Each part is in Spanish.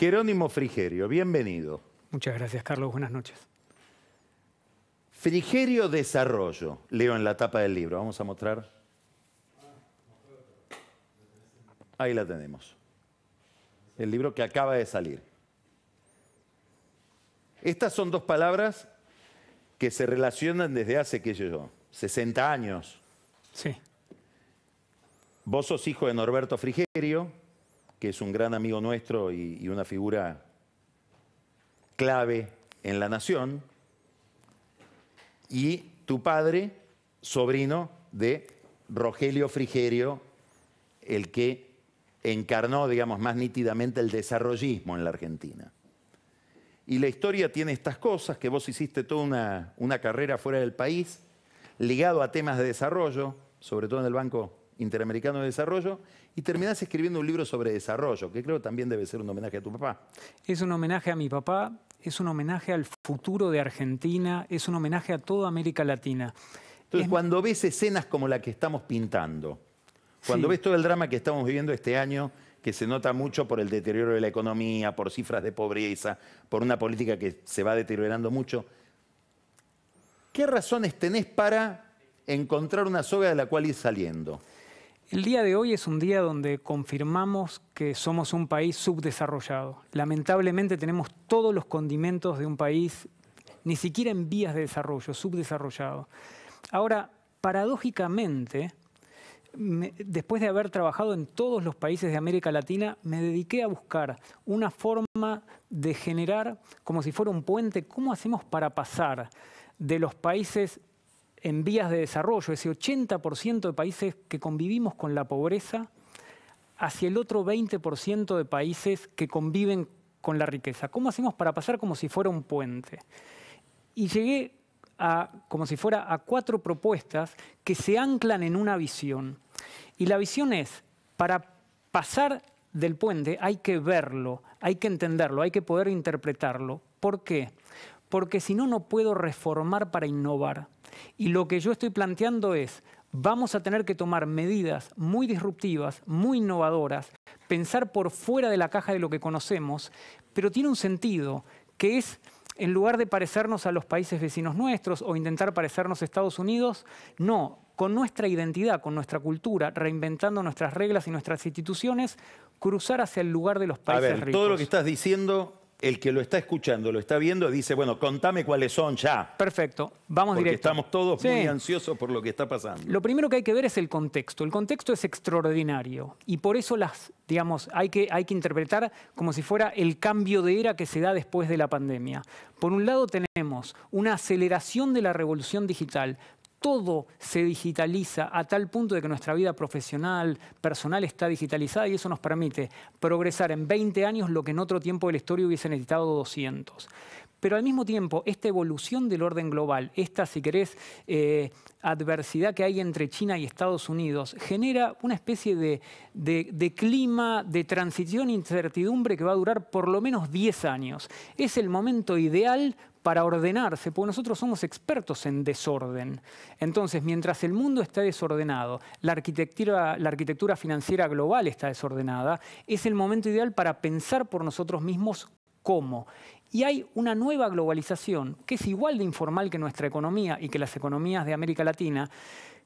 Jerónimo Frigerio, bienvenido. Muchas gracias, Carlos. Buenas noches. Frigerio Desarrollo, leo en la tapa del libro. Vamos a mostrar. Ahí la tenemos. El libro que acaba de salir. Estas son dos palabras que se relacionan desde hace, qué sé yo, 60 años. Sí. Vos sos hijo de Norberto Frigerio, que es un gran amigo nuestro y, una figura clave en la nación, y tu padre, sobrino de Rogelio Frigerio, el que encarnó, digamos, más nítidamente el desarrollismo en la Argentina. Y la historia tiene estas cosas, que vos hiciste toda una, una carrera fuera del país, ligado a temas de desarrollo, sobre todo en el Banco Interamericano de Desarrollo y terminás escribiendo un libro sobre desarrollo, que creo también debe ser un homenaje a tu papá. Es un homenaje a mi papá, es un homenaje al futuro de Argentina, es un homenaje a toda América Latina. Entonces, cuando ves escenas como la que estamos pintando, cuando ves todo el drama que estamos viviendo este año, que se nota mucho por el deterioro de la economía, por cifras de pobreza, por una política que se va deteriorando mucho, ¿qué razones tenés para encontrar una soga de la cual ir saliendo? El día de hoy es un día donde confirmamos que somos un país subdesarrollado. Lamentablemente tenemos todos los condimentos de un país ni siquiera en vías de desarrollo, subdesarrollado. Ahora, paradójicamente, después de haber trabajado en todos los países de América Latina, me dediqué a buscar una forma de generar, como si fuera un puente, cómo hacemos para pasar de los países en vías de desarrollo, ese 80% de países que convivimos con la pobreza, hacia el otro 20% de países que conviven con la riqueza. ¿Cómo hacemos para pasar como si fuera un puente? Y llegué a, como si fuera a cuatro propuestas que se anclan en una visión. Y la visión es, para pasar del puente hay que verlo, hay que entenderlo, hay que poder interpretarlo. ¿Por qué? Porque si no, no puedo reformar para innovar. Y lo que yo estoy planteando es, vamos a tener que tomar medidas muy disruptivas, muy innovadoras, pensar por fuera de la caja de lo que conocemos, pero tiene un sentido, que es, en lugar de parecernos a los países vecinos nuestros o intentar parecernos a Estados Unidos, no, con nuestra identidad, con nuestra cultura, reinventando nuestras reglas y nuestras instituciones, cruzar hacia el lugar de los países ricos. Todo lo que estás diciendo el que lo está escuchando, lo está viendo, dice, bueno, contame cuáles son ya. Perfecto, vamos Porque estamos todos muy ansiosos por lo que está pasando. Lo primero que hay que ver es el contexto. El contexto es extraordinario y por eso las, digamos, hay que, hay que interpretar como si fuera el cambio de era que se da después de la pandemia. Por un lado tenemos una aceleración de la revolución digital, todo se digitaliza a tal punto de que nuestra vida profesional, personal está digitalizada y eso nos permite progresar en 20 años lo que en otro tiempo de la historia hubiese necesitado 200. Pero al mismo tiempo, esta evolución del orden global, esta, si querés, eh, adversidad que hay entre China y Estados Unidos, genera una especie de, clima de transición e incertidumbre que va a durar por lo menos 10 años. Es el momento ideal para ordenarse, porque nosotros somos expertos en desorden. Entonces, mientras el mundo está desordenado, la arquitectura financiera global está desordenada, es el momento ideal para pensar por nosotros mismos cómo. Y hay una nueva globalización que es igual de informal que nuestra economía y que las economías de América Latina,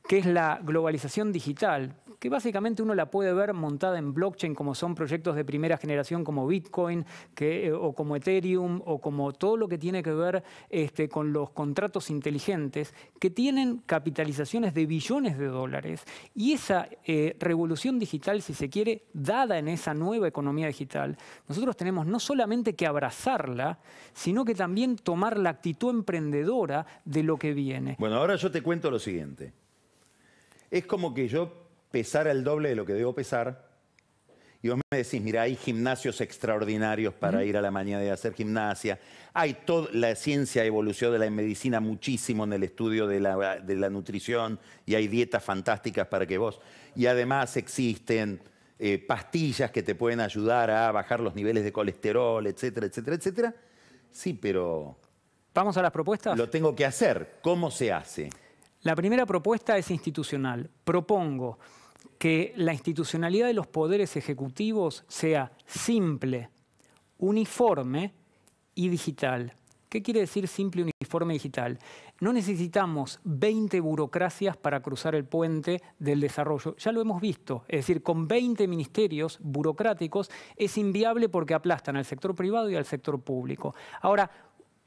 que es la globalización digital, que básicamente uno la puede ver montada en blockchain, como son proyectos de primera generación como Bitcoin eh, o como Ethereum o como todo lo que tiene que ver este, con los contratos inteligentes, que tienen capitalizaciones de billones de dólares. Y esa eh, revolución digital, si se quiere, dada en esa nueva economía digital, nosotros tenemos no solamente que abrazarla, sino que también tomar la actitud emprendedora de lo que viene. Bueno, ahora yo te cuento lo siguiente. Es como que yo pesara el doble de lo que debo pesar y vos me decís, mira, hay gimnasios extraordinarios para ir a la mañana y hacer gimnasia. Hay toda la ciencia evolución de la medicina muchísimo en el estudio de la, nutrición y hay dietas fantásticas para que vos. Y además existen eh, pastillas que te pueden ayudar a bajar los niveles de colesterol, etcétera, etcétera, etcétera. Sí, pero. ¿Vamos a las propuestas? Lo tengo que hacer. ¿Cómo se hace? La primera propuesta es institucional. Propongo que la institucionalidad de los poderes ejecutivos sea simple, uniforme y digital. ¿Qué quiere decir simple, uniforme y digital? No necesitamos 20 burocracias para cruzar el puente del desarrollo. Ya lo hemos visto. Es decir, con 20 ministerios burocráticos es inviable porque aplastan al sector privado y al sector público. Ahora,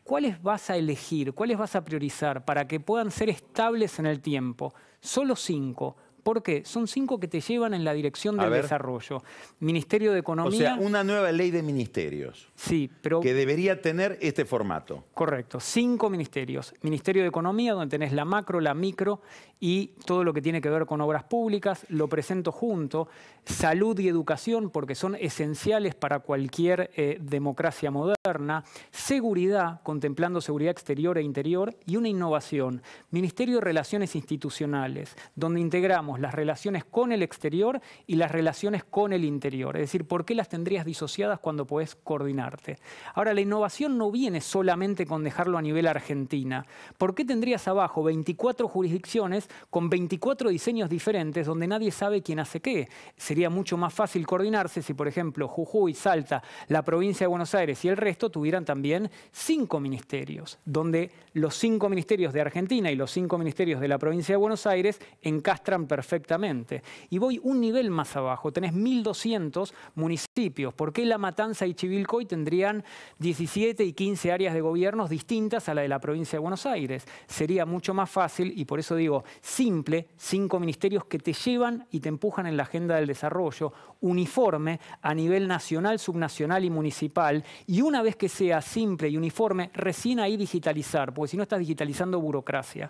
¿cuáles vas a elegir? ¿Cuáles vas a priorizar para que puedan ser estables en el tiempo? Solo cinco. ¿Por qué? Son cinco que te llevan en la dirección del desarrollo. Ministerio de Economía. O sea, una nueva ley de ministerios. Sí, pero... Que debería tener este formato. Correcto, cinco ministerios. Ministerio de Economía, donde tenés la macro, la micro y todo lo que tiene que ver con obras públicas, lo presento junto. Salud y educación, porque son esenciales para cualquier eh, democracia moderna. Seguridad, contemplando seguridad exterior e interior. Y una innovación. Ministerio de Relaciones Institucionales, donde integramos las relaciones con el exterior y las relaciones con el interior. Es decir, ¿por qué las tendrías disociadas cuando podés coordinarte? Ahora, la innovación no viene solamente con dejarlo a nivel Argentina. ¿Por qué tendrías abajo 24 jurisdicciones con 24 diseños diferentes donde nadie sabe quién hace qué? Sería mucho más fácil coordinarse si, por ejemplo, Jujuy, Salta, la provincia de Buenos Aires y el resto tuvieran también cinco ministerios, donde los cinco ministerios de Argentina y los cinco ministerios de la provincia de Buenos Aires encastran perfectamente perfectamente. Y voy un nivel más abajo, tenés 1.200 municipios. ¿Por qué La Matanza y Chivilcoy tendrían 17 y 15 áreas de gobiernos distintas a la de la provincia de Buenos Aires? Sería mucho más fácil, y por eso digo, simple, cinco ministerios que te llevan y te empujan en la agenda del desarrollo, uniforme a nivel nacional, subnacional y municipal. Y una vez que sea simple y uniforme, recién ahí digitalizar, porque si no estás digitalizando burocracia.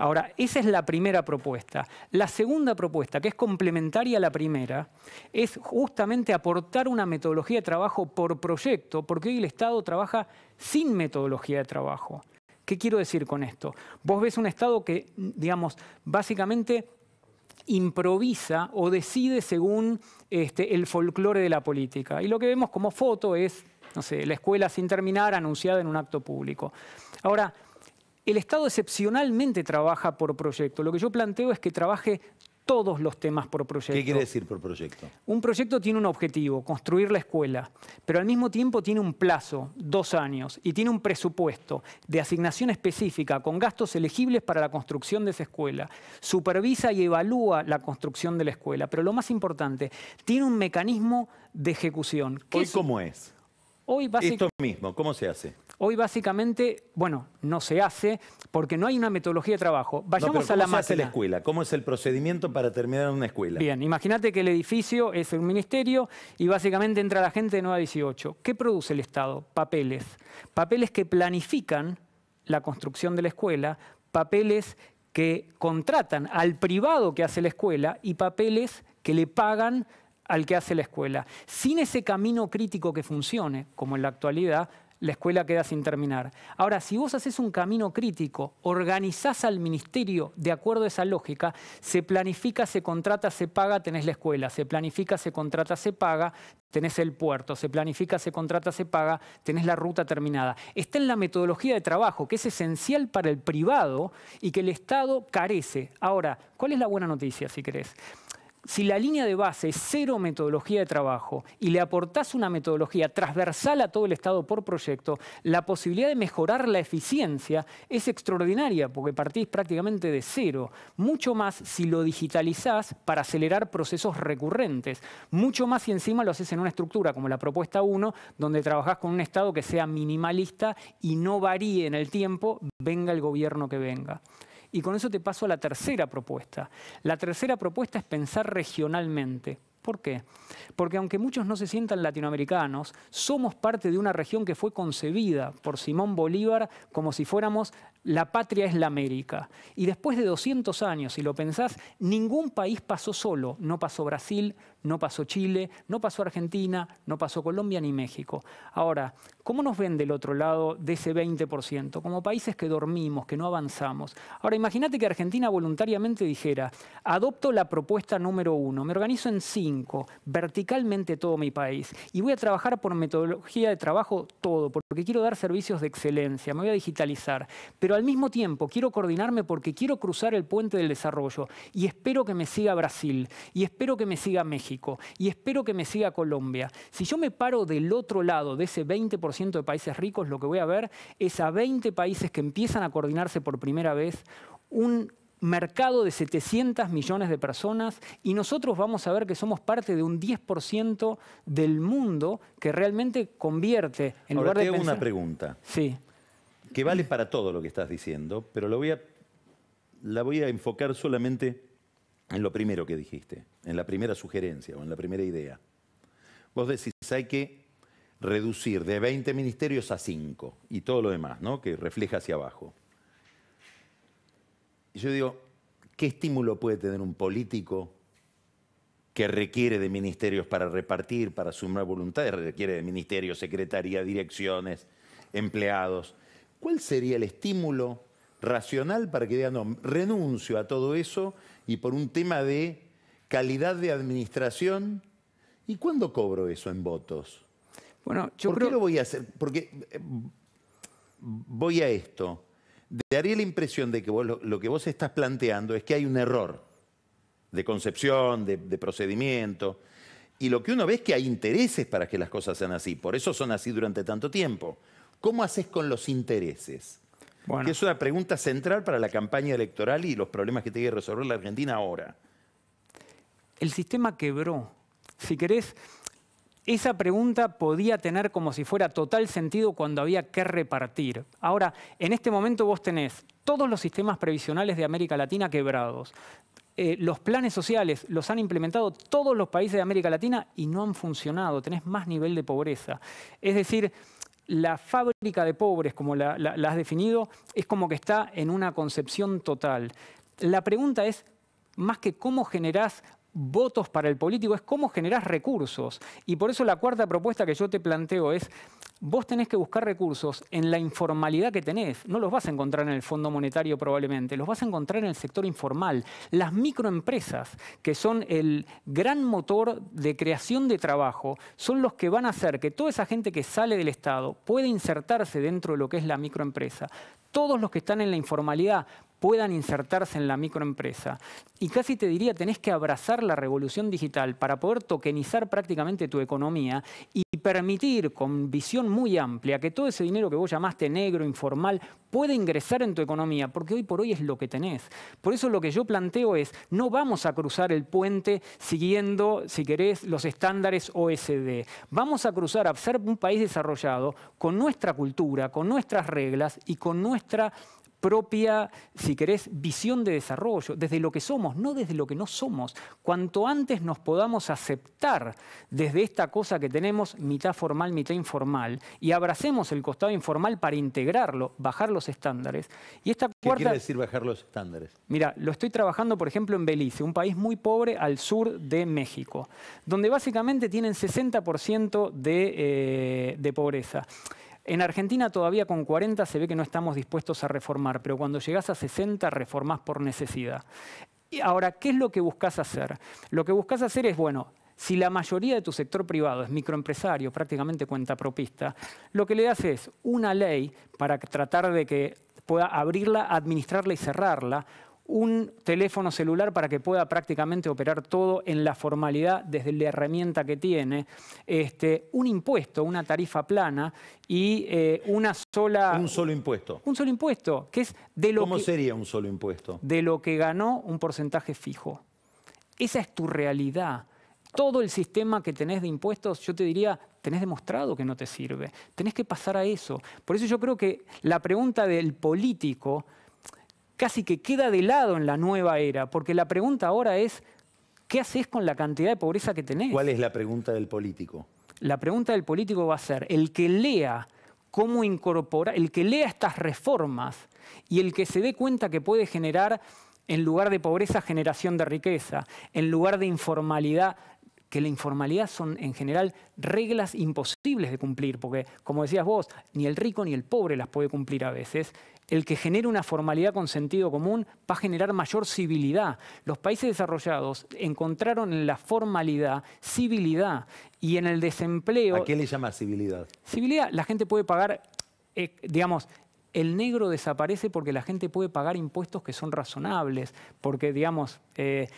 Ahora, esa es la primera propuesta. La segunda propuesta, que es complementaria a la primera, es justamente aportar una metodología de trabajo por proyecto, porque hoy el Estado trabaja sin metodología de trabajo. ¿Qué quiero decir con esto? Vos ves un Estado que, digamos, básicamente improvisa o decide según este, el folclore de la política. Y lo que vemos como foto es, no sé, la escuela sin terminar anunciada en un acto público. Ahora, el Estado excepcionalmente trabaja por proyecto. Lo que yo planteo es que trabaje todos los temas por proyecto. ¿Qué quiere decir por proyecto? Un proyecto tiene un objetivo, construir la escuela, pero al mismo tiempo tiene un plazo, dos años, y tiene un presupuesto de asignación específica con gastos elegibles para la construcción de esa escuela. Supervisa y evalúa la construcción de la escuela, pero lo más importante, tiene un mecanismo de ejecución. ¿Hoy cómo es? Hoy básicamente... Esto mismo, ¿cómo se hace? Hoy básicamente, bueno, no se hace porque no hay una metodología de trabajo. Vayamos a la ¿cómo hace la escuela? ¿Cómo es el procedimiento para terminar una escuela? Bien, imagínate que el edificio es un ministerio y básicamente entra la gente de 9 a 18. ¿Qué produce el Estado? Papeles. Papeles que planifican la construcción de la escuela, papeles que contratan al privado que hace la escuela y papeles que le pagan al que hace la escuela. Sin ese camino crítico que funcione, como en la actualidad, la escuela queda sin terminar. Ahora, si vos haces un camino crítico, organizás al ministerio de acuerdo a esa lógica, se planifica, se contrata, se paga, tenés la escuela, se planifica, se contrata, se paga, tenés el puerto, se planifica, se contrata, se paga, tenés la ruta terminada. Está en la metodología de trabajo, que es esencial para el privado y que el Estado carece. Ahora, ¿cuál es la buena noticia, si querés? si la línea de base es cero metodología de trabajo y le aportás una metodología transversal a todo el Estado por proyecto, la posibilidad de mejorar la eficiencia es extraordinaria porque partís prácticamente de cero. Mucho más si lo digitalizás para acelerar procesos recurrentes. Mucho más si encima lo haces en una estructura como la propuesta 1, donde trabajás con un Estado que sea minimalista y no varíe en el tiempo, venga el gobierno que venga. Y con eso te paso a la tercera propuesta. La tercera propuesta es pensar regionalmente. ¿Por qué? Porque aunque muchos no se sientan latinoamericanos, somos parte de una región que fue concebida por Simón Bolívar como si fuéramos la patria es la América. Y después de 200 años, si lo pensás, ningún país pasó solo. No pasó Brasil, no pasó Chile, no pasó Argentina, no pasó Colombia ni México. Ahora, ¿cómo nos ven del otro lado de ese 20%? Como países que dormimos, que no avanzamos. Ahora, imagínate que Argentina voluntariamente dijera, adopto la propuesta número uno, me organizo en cinco, verticalmente todo mi país, y voy a trabajar por metodología de trabajo todo, porque quiero dar servicios de excelencia, me voy a digitalizar pero al mismo tiempo quiero coordinarme porque quiero cruzar el puente del desarrollo y espero que me siga Brasil, y espero que me siga México, y espero que me siga Colombia. Si yo me paro del otro lado de ese 20% de países ricos, lo que voy a ver es a 20 países que empiezan a coordinarse por primera vez, un, mercado de 700 millones de personas y nosotros vamos a ver que somos parte de un 10% del mundo que realmente convierte en lugar de una pregunta. Sí que vale para todo lo que estás diciendo, pero la voy a, enfocar solamente en lo primero que dijiste, en la primera sugerencia o en la primera idea. Vos decís, hay que reducir de 20 ministerios a 5 y todo lo demás, ¿no? Que refleja hacia abajo. yo digo, ¿qué estímulo puede tener un político que requiere de ministerios para repartir, para sumar voluntades, requiere de ministerios, secretaría, direcciones, empleados? ¿cuál sería el estímulo racional para que digan, no, renuncio a todo eso y por un tema de calidad de administración? ¿Y cuándo cobro eso en votos? Bueno, yo ¿Por qué lo voy a hacer? Porque eh, voy a esto. Daría la impresión de que lo, que vos estás planteando es que hay un error de concepción, de procedimiento. Y lo que uno ve es que hay intereses para que las cosas sean así. Por eso son así durante tanto tiempo. ¿Cómo haces con los intereses? Bueno. Que es una pregunta central para la campaña electoral y los problemas que tiene que resolver la Argentina ahora. El sistema quebró. Si querés, esa pregunta podía tener como si fuera total sentido cuando había que repartir. Ahora, en este momento vos tenés todos los sistemas previsionales de América Latina quebrados. Eh, los planes sociales los han implementado todos los países de América Latina y no han funcionado. Tenés más nivel de pobreza. Es decir, la fábrica de pobres, como la, has definido, es como que está en una concepción total. La pregunta es, más que cómo generás votos para el político es cómo generas recursos. Y por eso la cuarta propuesta que yo te planteo es, vos tenés que buscar recursos en la informalidad que tenés. No los vas a encontrar en el Fondo Monetario probablemente, los vas a encontrar en el sector informal. Las microempresas, que son el gran motor de creación de trabajo, son los que van a hacer que toda esa gente que sale del Estado pueda insertarse dentro de lo que es la microempresa. Todos los que están en la informalidad puedan insertarse en la microempresa. Y casi te diría, tenés que abrazar la revolución digital para poder tokenizar prácticamente tu economía y permitir con visión muy amplia que todo ese dinero que vos llamaste negro, informal, pueda ingresar en tu economía, porque hoy por hoy es lo que tenés. Por eso lo que yo planteo es, no vamos a cruzar el puente siguiendo, si querés, los estándares OSD. Vamos a cruzar a ser un país desarrollado con nuestra cultura, con nuestras reglas y con nuestra propia, si querés, visión de desarrollo, desde lo que somos, no desde lo que no somos. Cuanto antes nos podamos aceptar desde esta cosa que tenemos, mitad formal, mitad informal, y abracemos el costado informal para integrarlo, bajar los estándares. Y esta ¿Qué quiere decir bajar los estándares? Mira, lo estoy trabajando, por ejemplo, en Belice, un país muy pobre al sur de México, donde básicamente tienen 60% eh, de pobreza. En Argentina todavía con 40 se ve que no estamos dispuestos a reformar, pero cuando llegás a 60 reformás por necesidad. Y ahora, ¿qué es lo que buscas hacer? Lo que buscas hacer es, bueno, si la mayoría de tu sector privado es microempresario, prácticamente cuenta propista, lo que le das es una ley para tratar de que pueda abrirla, administrarla y cerrarla, un teléfono celular para que pueda prácticamente operar todo en la formalidad desde la herramienta que tiene, este, un impuesto, una tarifa plana y eh, una sola... Un solo impuesto. Un solo impuesto, que es de lo ¿Cómo sería un solo impuesto? De lo que ganó un porcentaje fijo. Esa es tu realidad. Todo el sistema que tenés de impuestos, yo te diría, tenés demostrado que no te sirve. Tenés que pasar a eso. Por eso yo creo que la pregunta del político casi que queda de lado en la nueva era, porque la pregunta ahora es, ¿qué haces con la cantidad de pobreza que tenés? ¿Cuál es la pregunta del político? La pregunta del político va a ser, el que lea cómo incorporar, el que lea estas reformas y el que se dé cuenta que puede generar en lugar de pobreza, generación de riqueza, en lugar de informalidad, que la informalidad son en general reglas imposibles de cumplir, porque como decías vos, ni el rico ni el pobre las puede cumplir a veces. El que genere una formalidad con sentido común va a generar mayor civilidad. Los países desarrollados encontraron en la formalidad civilidad y en el desempleo... ¿A qué le llama civilidad? Civilidad, la gente puede pagar, eh, digamos, el negro desaparece porque la gente puede pagar impuestos que son razonables, porque, digamos, eh,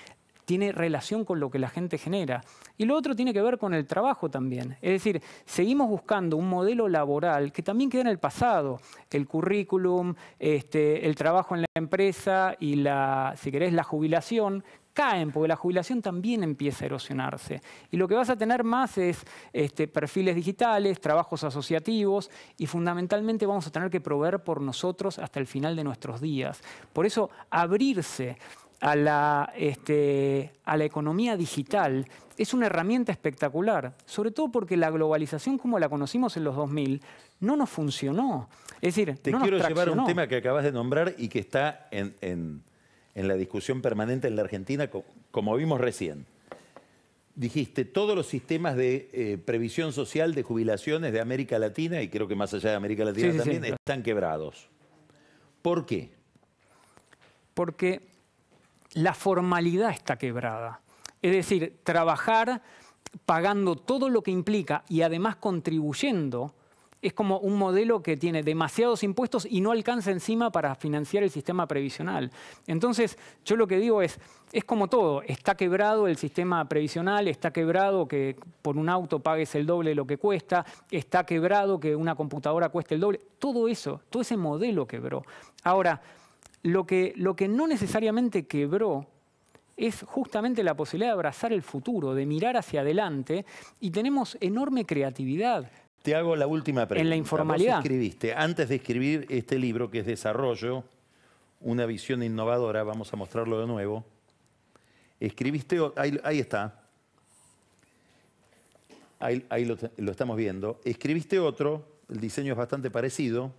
tiene relación con lo que la gente genera. Y lo otro tiene que ver con el trabajo también. Es decir, seguimos buscando un modelo laboral que también queda en el pasado. El currículum, este, el trabajo en la empresa y la, si querés, la jubilación, caen, porque la jubilación también empieza a erosionarse. Y lo que vas a tener más es este, perfiles digitales, trabajos asociativos, y fundamentalmente vamos a tener que proveer por nosotros hasta el final de nuestros días. Por eso, abrirse a la, este, a la economía digital es una herramienta espectacular, sobre todo porque la globalización como la conocimos en los 2000 no nos funcionó. Es decir, te quiero llevar un tema que acabas de nombrar y que está en, la discusión permanente en la Argentina, como vimos recién. Dijiste, todos los sistemas de eh, previsión social de jubilaciones de América Latina, y creo que más allá de América Latina también, están quebrados. ¿Por qué? Porque la formalidad está quebrada. Es decir, trabajar pagando todo lo que implica y además contribuyendo es como un modelo que tiene demasiados impuestos y no alcanza encima para financiar el sistema previsional. Entonces, yo lo que digo es, es como todo, está quebrado el sistema previsional, está quebrado que por un auto pagues el doble de lo que cuesta, está quebrado que una computadora cueste el doble, todo eso, todo ese modelo quebró. Ahora, lo que, no necesariamente quebró es justamente la posibilidad de abrazar el futuro, de mirar hacia adelante, y tenemos enorme creatividad. Te hago la última pregunta. En la informalidad. escribiste, antes de escribir este libro, que es Desarrollo, una visión innovadora, vamos a mostrarlo de nuevo, escribiste, ahí, ahí está, ahí, lo estamos viendo, escribiste otro, el diseño es bastante parecido,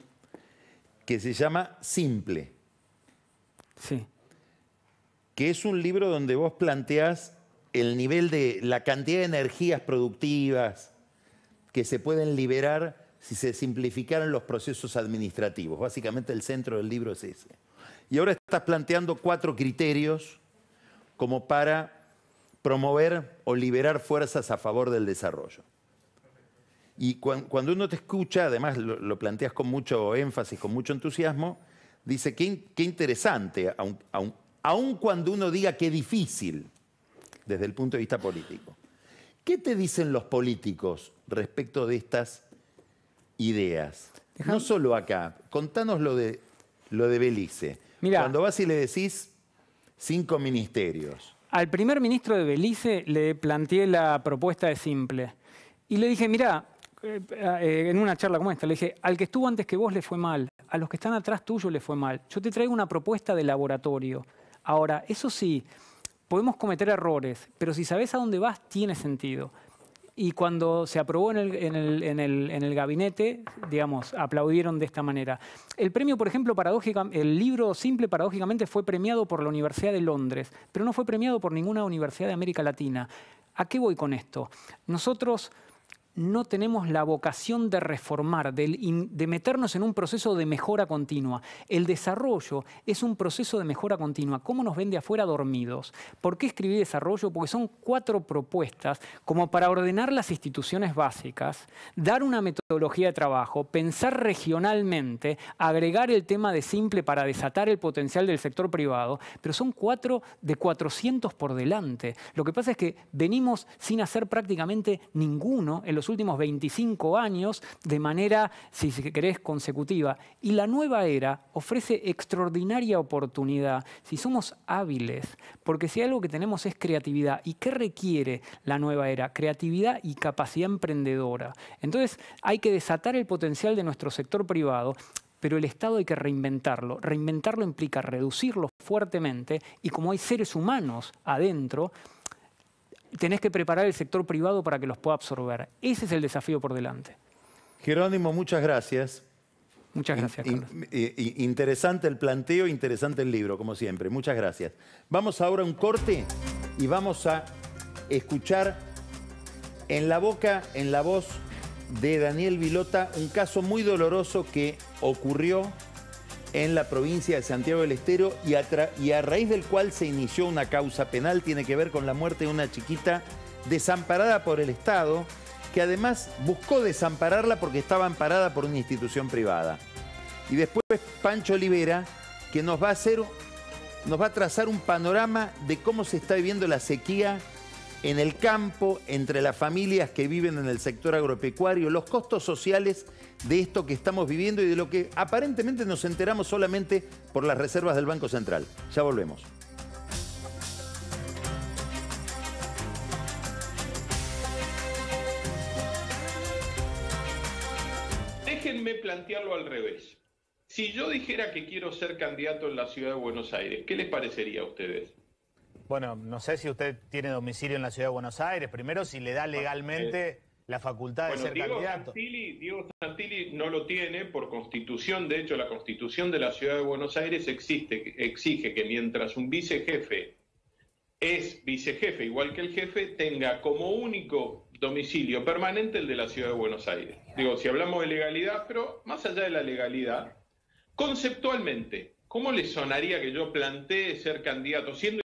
que se llama Simple. Sí. Que es un libro donde vos planteás el nivel de la cantidad de energías productivas que se pueden liberar si se simplificaran los procesos administrativos. Básicamente el centro del libro es ese. Y ahora estás planteando cuatro criterios como para promover o liberar fuerzas a favor del desarrollo. Y cuando uno te escucha, además lo, planteas con mucho énfasis, con mucho entusiasmo, Dice, qué, interesante, aun, cuando uno diga que difícil desde el punto de vista político. ¿Qué te dicen los políticos respecto de estas ideas? No solo acá, contanos lo de, lo de Belice. Cuando vas y le decís cinco ministerios. Al primer ministro de Belice le planteé la propuesta de Simple. Y le dije, mira, eh, eh, en una charla como esta, le dije, al que estuvo antes que vos le fue mal, a los que están atrás tuyo le fue mal. Yo te traigo una propuesta de laboratorio. Ahora, eso sí, podemos cometer errores, pero si sabes a dónde vas, tiene sentido. Y cuando se aprobó en el, en el, gabinete, digamos, aplaudieron de esta manera. El premio, por ejemplo, paradójicamente, el libro simple paradójicamente fue premiado por la Universidad de Londres, pero no fue premiado por ninguna universidad de América Latina. ¿A qué voy con esto? Nosotros no tenemos la vocación de reformar, de, meternos en un proceso de mejora continua. El desarrollo es un proceso de mejora continua. ¿Cómo nos de afuera dormidos? ¿Por qué escribí desarrollo? Porque son cuatro propuestas como para ordenar las instituciones básicas, dar una metodología de trabajo, pensar regionalmente, agregar el tema de simple para desatar el potencial del sector privado, pero son cuatro de 400 por delante. Lo que pasa es que venimos sin hacer prácticamente ninguno en los últimos 25 años de manera, si querés, consecutiva. Y la nueva era ofrece extraordinaria oportunidad si somos hábiles, porque si algo que tenemos es creatividad, ¿y qué requiere la nueva era? Creatividad y capacidad emprendedora. Entonces hay que desatar el potencial de nuestro sector privado pero el Estado hay que reinventarlo. Reinventarlo implica reducirlo fuertemente y como hay seres humanos adentro, tenés que preparar el sector privado para que los pueda absorber. Ese es el desafío por delante. Jerónimo, muchas gracias. Muchas gracias. Carlos. interesante el planteo, interesante el libro, como siempre. Muchas gracias. Vamos ahora a un corte y vamos a escuchar en la boca, en la voz de Daniel Vilota, un caso muy doloroso que ocurrió en la provincia de Santiago del Estero y a, raíz del cual se inició una causa penal, tiene que ver con la muerte de una chiquita desamparada por el Estado, que además buscó desampararla porque estaba amparada por una institución privada. Y después Pancho Olivera, que nos va a nos va a trazar un panorama de cómo se está viviendo la sequía en el campo, entre las familias que viven en el sector agropecuario, los costos sociales de esto que estamos viviendo y de lo que aparentemente nos enteramos solamente por las reservas del Banco Central. Ya volvemos. Déjenme plantearlo al revés. Si yo dijera que quiero ser candidato en la ciudad de Buenos Aires, ¿qué les parecería a ustedes? Bueno, no sé si usted tiene domicilio en la ciudad de Buenos Aires. Primero, si le da ah, legalmente eh, la facultad de ser Diego candidato. Santilli, Diego Santilli no lo tiene por constitución. De hecho, la constitución de la ciudad de Buenos Aires existe, exige que mientras un vicejefe es vicejefe, igual que el jefe, tenga como único domicilio permanente el de la ciudad de Buenos Aires. Digo, si hablamos de legalidad, pero más allá de la legalidad, conceptualmente, ¿cómo le sonaría que yo plantee ser candidato siendo